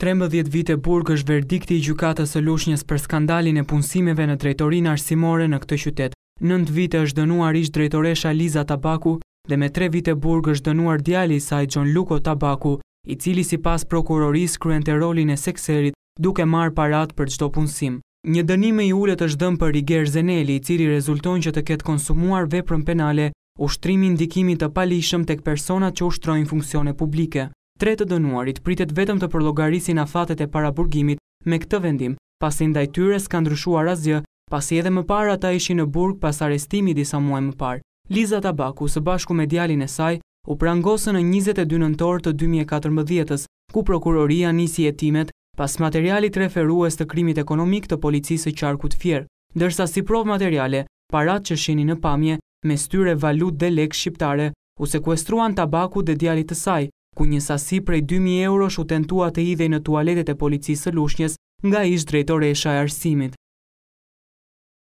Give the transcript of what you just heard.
13 vite burg është verdikti i gjukatës së lushnjës për skandalin e punësimeve në drejtorinë arsimore në këtë qytet. 9 vite është dënuar ish drejtoresha Liza Tabaku dhe me 3 vite burg është dënuar djali i saj John Luko Tabaku, i cili sipas prokurorisë kryen të rolin e sekserit duke marë paratë për çdo punësim. Një dënim i ulët është dhënë për Iger Zeneli, i cili rezulton që të ketë konsumuar veprën penale ushtrimi i ndikimit të palishëm tek persona që ushtrojnë funksione publike tre të dënuarit pritet vetëm të përlogarisin afatet e para burgimit me këtë vendim, pasi ndaj tyre s'ka ndryshuar asgjë, pasi edhe më parë ata ishin në burg pas arrestimit disa muaj më parë. Liza Tabaku, së bashku me djalin e saj, u prangosën në 22 nëntor të 2014-ës, ku prokuroria nisi timet pas materialit referues të krimit ekonomik të policisë e qarkut fjerë, dërsa si prov materiale, parat që shini në pamje, me styre valut dhe lek shqiptare, u sekuestruan tabaku dhe djalit të saj, ku një sasi prej 2.000 eurosh u tentua të idhej në tualetet e policisë lushnjës nga ish drejtore e shajarësimit.